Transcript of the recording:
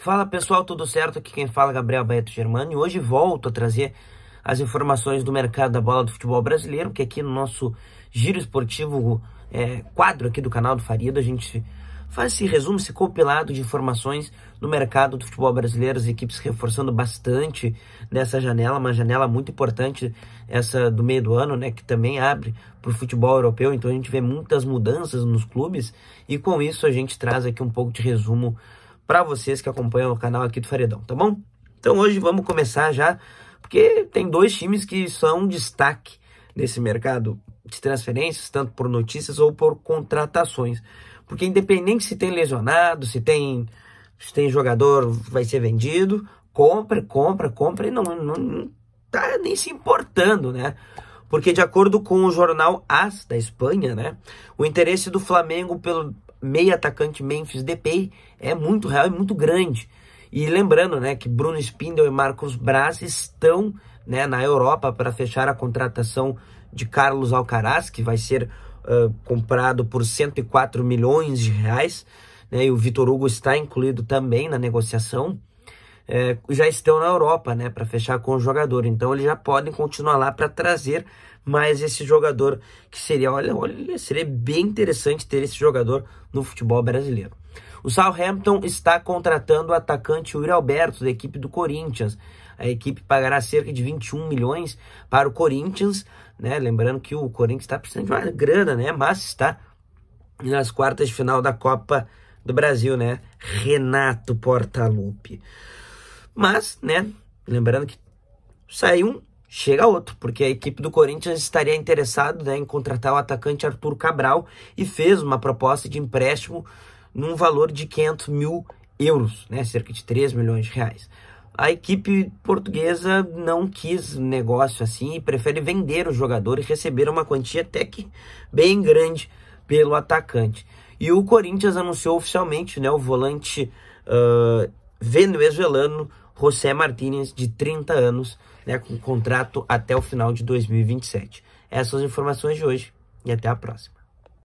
Fala pessoal, tudo certo? Aqui quem fala é Gabriel Baeto Germano e hoje volto a trazer as informações do mercado da bola do futebol brasileiro, que aqui no nosso giro esportivo é, quadro aqui do canal do Farido a gente faz esse resumo, esse compilado de informações no mercado do futebol brasileiro, as equipes reforçando bastante nessa janela, uma janela muito importante essa do meio do ano, né, que também abre para o futebol europeu, então a gente vê muitas mudanças nos clubes e com isso a gente traz aqui um pouco de resumo para vocês que acompanham o canal aqui do Faredão, tá bom? Então hoje vamos começar já, porque tem dois times que são destaque nesse mercado de transferências, tanto por notícias ou por contratações. Porque independente se tem lesionado, se tem, se tem jogador vai ser vendido, compra, compra, compra e não, não, não tá nem se importando, né? Porque de acordo com o jornal AS da Espanha, né, o interesse do Flamengo pelo meia atacante Memphis Depay é muito real e é muito grande. E lembrando, né, que Bruno Spindel e Marcos Braz estão, né, na Europa para fechar a contratação de Carlos Alcaraz, que vai ser uh, comprado por 104 milhões de reais, né? E o Vitor Hugo está incluído também na negociação é, já estão na Europa, né, para fechar com o jogador. Então eles já podem continuar lá para trazer mais esse jogador que seria, olha, olha, seria bem interessante ter esse jogador no futebol brasileiro. O Southampton está contratando o atacante Yuri Alberto da equipe do Corinthians. A equipe pagará cerca de 21 milhões para o Corinthians, né? Lembrando que o Corinthians está precisando de uma grana, né? Mas está nas quartas de final da Copa do Brasil, né? Renato Portaluppi. Mas, né, lembrando que sai um, chega outro, porque a equipe do Corinthians estaria interessada né, em contratar o atacante Arthur Cabral e fez uma proposta de empréstimo num valor de 500 mil euros, né, cerca de 3 milhões de reais. A equipe portuguesa não quis negócio assim e prefere vender o jogador e receber uma quantia até que bem grande pelo atacante. E o Corinthians anunciou oficialmente né, o volante uh, venezuelano José Martínez, de 30 anos, né, com contrato até o final de 2027. Essas são as informações de hoje e até a próxima.